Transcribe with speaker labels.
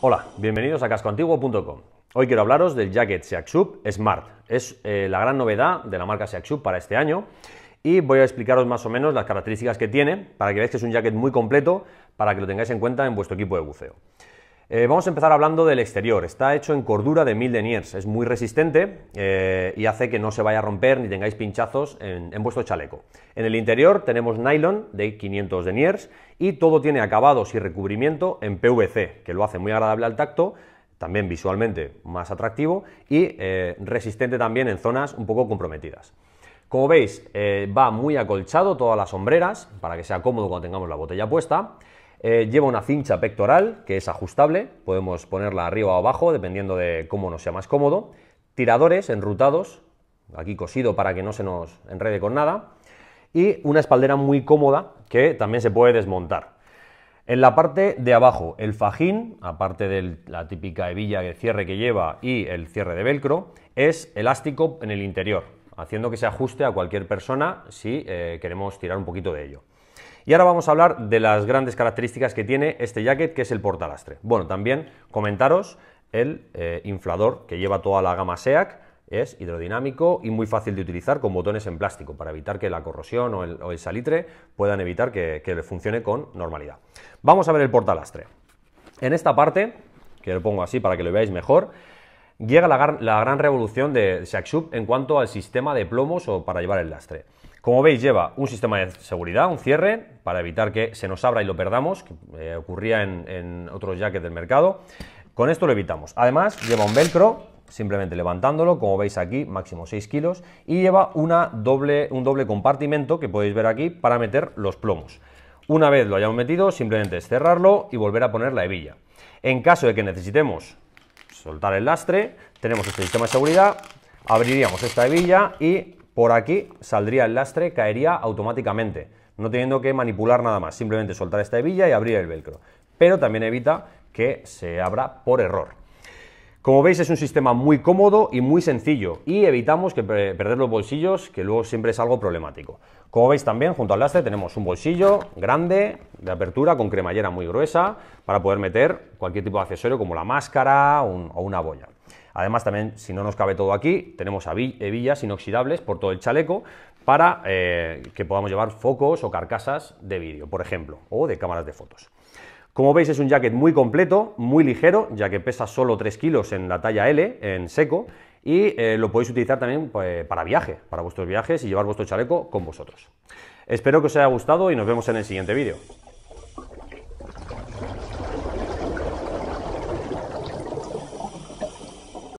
Speaker 1: Hola, bienvenidos a cascoantiguo.com. Hoy quiero hablaros del jacket SeaXup Smart. Es eh, la gran novedad de la marca Sub para este año y voy a explicaros más o menos las características que tiene para que veáis que es un jacket muy completo para que lo tengáis en cuenta en vuestro equipo de buceo. Eh, vamos a empezar hablando del exterior. Está hecho en cordura de 1000 deniers. Es muy resistente eh, y hace que no se vaya a romper ni tengáis pinchazos en, vuestro chaleco. En el interior tenemos nylon de 500 deniers y todo tiene acabados y recubrimiento en PVC, que lo hace muy agradable al tacto, también visualmente más atractivo y eh, resistente también en zonas un poco comprometidas. Como veis, va muy acolchado todas las sombreras para que sea cómodo cuando tengamos la botella puesta. Eh, lleva una cincha pectoral que es ajustable, podemos ponerla arriba o abajo dependiendo de cómo nos sea más cómodo. Tiradores enrutados, aquí cosido para que no se nos enrede con nada. Y una espaldera muy cómoda que también se puede desmontar. En la parte de abajo, el fajín, aparte de la típica hebilla de cierre que lleva y el cierre de velcro, es elástico en el interior, haciendo que se ajuste a cualquier persona si eh, queremos tirar un poquito de ello. Y ahora vamos a hablar de las grandes características que tiene este jacket, que es el portalastre. Bueno, también comentaros el eh, inflador que lleva toda la gama SEAC, es hidrodinámico y muy fácil de utilizar con botones en plástico para evitar que la corrosión o el, salitre puedan evitar que, funcione con normalidad. Vamos a ver el portalastre. En esta parte, que lo pongo así para que lo veáis mejor, llega la, gran revolución de SEAC-SUP en cuanto al sistema de plomos o para llevar el lastre. Como veis, lleva un sistema de seguridad, un cierre, para evitar que se nos abra y lo perdamos, que eh, ocurría en, otros jackets del mercado. Con esto lo evitamos. Además, lleva un velcro, simplemente levantándolo, como veis aquí, máximo 6 kilos, y lleva una doble, un doble compartimento que podéis ver aquí para meter los plomos. Una vez lo hayamos metido, simplemente es cerrarlo y volver a poner la hebilla. En caso de que necesitemos soltar el lastre, tenemos este sistema de seguridad, abriríamos esta hebilla y por aquí saldría el lastre, caería automáticamente, no teniendo que manipular nada más, simplemente soltar esta hebilla y abrir el velcro. Pero también evita que se abra por error. Como veis es un sistema muy cómodo y muy sencillo y evitamos que perder los bolsillos, que luego siempre es algo problemático. Como veis también, junto al lastre tenemos un bolsillo grande de apertura con cremallera muy gruesa para poder meter cualquier tipo de accesorio como la máscara o una boya. Además, también, si no nos cabe todo aquí, tenemos hebillas eh, inoxidables por todo el chaleco para eh, que podamos llevar focos o carcasas de vídeo, por ejemplo, o de cámaras de fotos. Como veis es un jacket muy completo, muy ligero, ya que pesa solo 3 kilos en la talla L, en seco, y eh, lo podéis utilizar también pues, para viaje, para vuestros viajes y llevar vuestro chaleco con vosotros. Espero que os haya gustado y nos vemos en el siguiente vídeo.